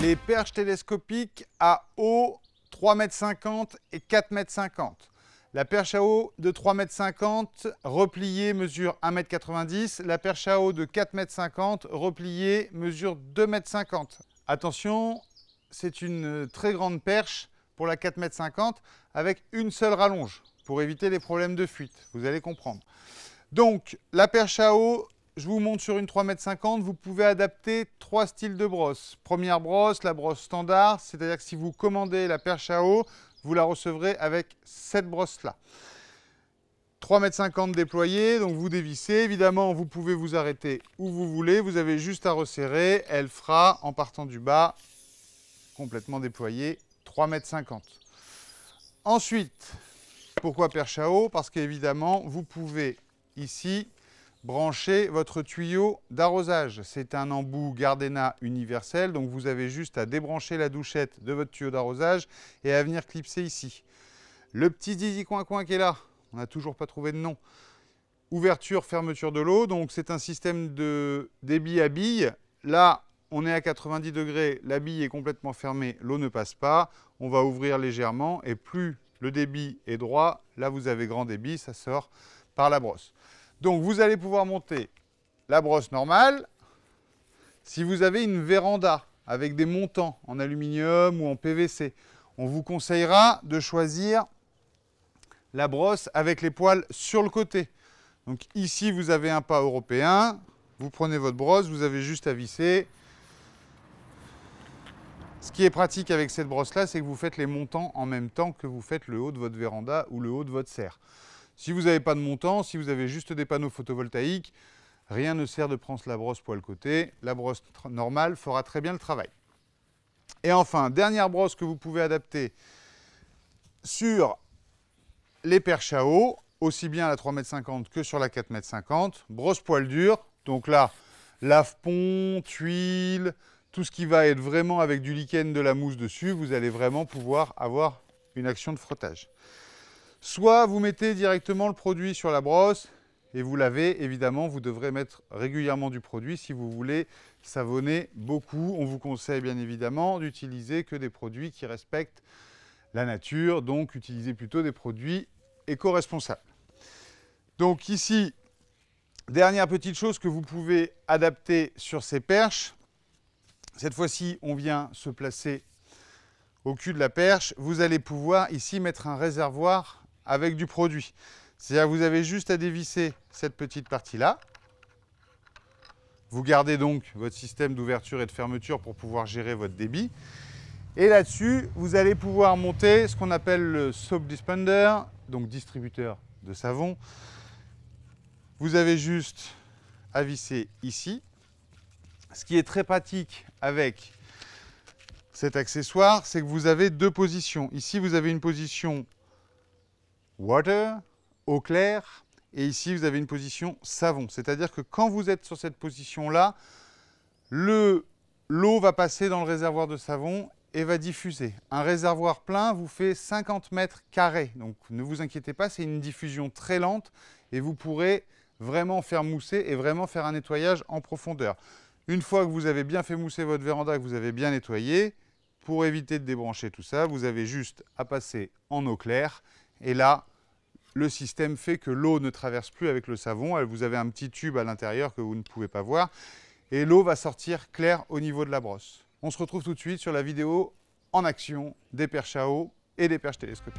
Les perches télescopiques à eau 3,50 m et 4,50 m. La perche à eau de 3,50 m repliée mesure 1,90 m. La perche à eau de 4,50 m repliée mesure 2,50 m. Attention, c'est une euh, très grande perche pour la 4,50 m avec une seule rallonge pour éviter les problèmes de fuite, vous allez comprendre. Donc la perche à eau je vous montre sur une 3,50 m, vous pouvez adapter trois styles de brosse. Première brosse, la brosse standard, c'est-à-dire que si vous commandez la perche à eau, vous la recevrez avec cette brosse-là. 3,50 m déployée, donc vous dévissez. Évidemment, vous pouvez vous arrêter où vous voulez. Vous avez juste à resserrer. Elle fera, en partant du bas, complètement déployée, 3,50 m. Ensuite, pourquoi perche à eau Parce qu'évidemment, vous pouvez ici brancher votre tuyau d'arrosage. C'est un embout Gardena universel, donc vous avez juste à débrancher la douchette de votre tuyau d'arrosage et à venir clipser ici. Le petit zizi coin-coin qui est là, on n'a toujours pas trouvé de nom. Ouverture, fermeture de l'eau, donc c'est un système de débit à bille. Là, on est à 90 degrés, la bille est complètement fermée, l'eau ne passe pas. On va ouvrir légèrement et plus le débit est droit, là vous avez grand débit, ça sort par la brosse. Donc vous allez pouvoir monter la brosse normale. Si vous avez une véranda avec des montants en aluminium ou en PVC, on vous conseillera de choisir la brosse avec les poils sur le côté. Donc ici, vous avez un pas européen. Vous prenez votre brosse, vous avez juste à visser. Ce qui est pratique avec cette brosse-là, c'est que vous faites les montants en même temps que vous faites le haut de votre véranda ou le haut de votre serre. Si vous n'avez pas de montant, si vous avez juste des panneaux photovoltaïques, rien ne sert de prendre la brosse poil côté. La brosse normale fera très bien le travail. Et enfin, dernière brosse que vous pouvez adapter sur les perches à eau, aussi bien à la 3,50 m que sur la 4,50 m, brosse poil dure. Donc là, lave-pont, tuile, tout ce qui va être vraiment avec du lichen, de la mousse dessus, vous allez vraiment pouvoir avoir une action de frottage. Soit vous mettez directement le produit sur la brosse et vous lavez. Évidemment, vous devrez mettre régulièrement du produit si vous voulez savonner beaucoup. On vous conseille bien évidemment d'utiliser que des produits qui respectent la nature, donc utilisez plutôt des produits éco-responsables. Donc ici, dernière petite chose que vous pouvez adapter sur ces perches. Cette fois-ci, on vient se placer au cul de la perche. Vous allez pouvoir ici mettre un réservoir avec du produit. C'est-à-dire vous avez juste à dévisser cette petite partie-là. Vous gardez donc votre système d'ouverture et de fermeture pour pouvoir gérer votre débit. Et là-dessus, vous allez pouvoir monter ce qu'on appelle le soap dispender, donc distributeur de savon. Vous avez juste à visser ici. Ce qui est très pratique avec cet accessoire, c'est que vous avez deux positions. Ici, vous avez une position water, eau claire, et ici vous avez une position savon. C'est-à-dire que quand vous êtes sur cette position-là, l'eau va passer dans le réservoir de savon et va diffuser. Un réservoir plein vous fait 50 mètres carrés. Donc ne vous inquiétez pas, c'est une diffusion très lente et vous pourrez vraiment faire mousser et vraiment faire un nettoyage en profondeur. Une fois que vous avez bien fait mousser votre véranda, que vous avez bien nettoyé, pour éviter de débrancher tout ça, vous avez juste à passer en eau claire et là, le système fait que l'eau ne traverse plus avec le savon. Vous avez un petit tube à l'intérieur que vous ne pouvez pas voir. Et l'eau va sortir claire au niveau de la brosse. On se retrouve tout de suite sur la vidéo en action des perches à eau et des perches télescopiques.